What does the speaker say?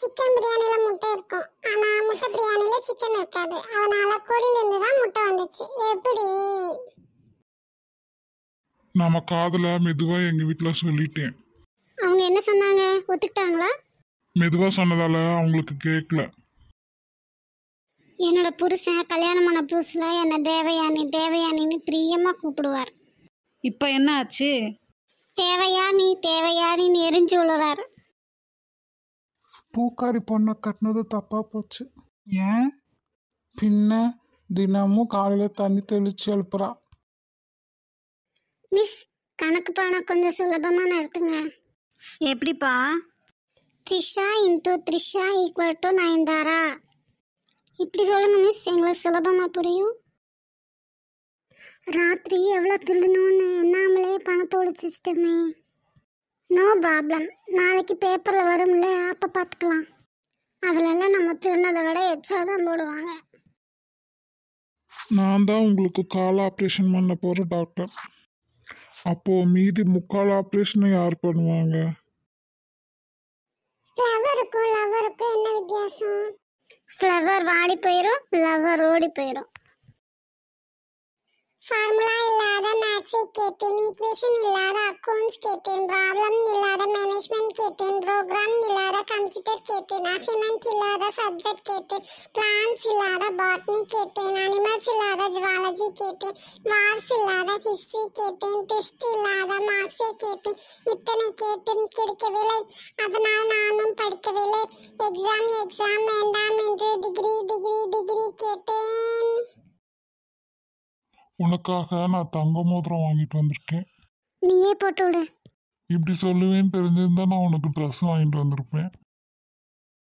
chicken பிரியாணியில முட்டை இருக்கும் ஆனா முட்டை பிரியாணியில சிக்கன் இருக்காது அதனால கோழில தான் முட்டை வந்துச்சு எப்படி நாம காதுல மெதுவா எங்க வீட்ல சொல்லிட்டேன் அவங்க என்ன சொன்னாங்க ஒத்துக்கிட்டாங்களா மெதுவா சொன்னதால அவங்களுக்கு கேட்கல என்னோட புருஷன் கல்யாணமான புருஷன் என்ன தேவயானி தேவயானின்னு பிரியமா கூப்பிடுவார் இப்போ என்ன ஆச்சு தேவையா நீ தேவையா எரிஞ்சு விழுறாரு பூக்காரி பொண்ணை கட்டினது தப்பாக போச்சு ஏன் பின்ன தினமும் காலையில் தண்ணி தெளிச்சு எழுப்புறா மிஸ் கணக்கு பாடம் கொஞ்சம் சுலபமாக நடத்துங்க எப்படிப்பா Trisha into Trisha equal to Nayanthara இப்படி சொல்லுங்க மிஸ் எங்களுக்கு சுலபமாக புரியும் ராத்திரி எவ்வளோ திருடணும்னு என்னாமலே பணத்தை ஒழிச்சு வச்சிட்டோமே நோ ப்ராப்ளம் நாளைக்கு பேப்பரில் வரும்ல அப்போ பார்த்துக்கலாம் அதிலெல்லாம் நம்ம திருநதை விட எச்சா தான் போடுவாங்க நான் தான் உங்களுக்கு கால் ஆப்ரேஷன் பண்ண போகிற டாக்டர் அப்போது மீதி முக்கால் ஆப்ரேஷனை யார் பண்ணுவாங்க ஃப்ளவருக்கும் லவருக்கும் என்ன வித்தியாசம் ஃப்ளவர் வாடி போயிடும் லவர் ஓடி போயிடும் ஃபார்முலா இல்லை டிராஃபிக் கேட்டேன் ஈக்குவேஷன் இல்லாத அக்கௌண்ட்ஸ் கேட்டேன் ப்ராப்ளம் இல்லாத மேனேஜ்மெண்ட் கேட்டேன் ப்ரோக்ராம் இல்லாத கம்ப்யூட்டர் கேட்டேன் அசைன்மெண்ட் இல்லாத சப்ஜெக்ட் கேட்டேன் பிளான்ஸ் இல்லாத பாட்னி கேட்டேன் அனிமல்ஸ் இல்லாத ஜுவாலஜி கேட்டேன் வார்ஸ் இல்லாத ஹிஸ்ட்ரி கேட்டேன் டெஸ்ட் இல்லாத மார்க்ஸே கேட்டேன் இத்தனை கேட்டும் கிடைக்கவில்லை அதனால் நானும் படிக்கவில்லை எக்ஸாம் எக்ஸாம் வேண்டாம் என்று டிகிரி டிகிரி டிகிரி கேட்டேன் உனக்காக நான் தங்க மோதிரம் வாங்கிட்டு வந்திருக்கேன் நீயே போட்டு இப்படி சொல்லுவேன்னு தெரிஞ்சிருந்தா நான் உனக்கு ட்ரெஸ் வாங்கிட்டு வந்திருப்பேன்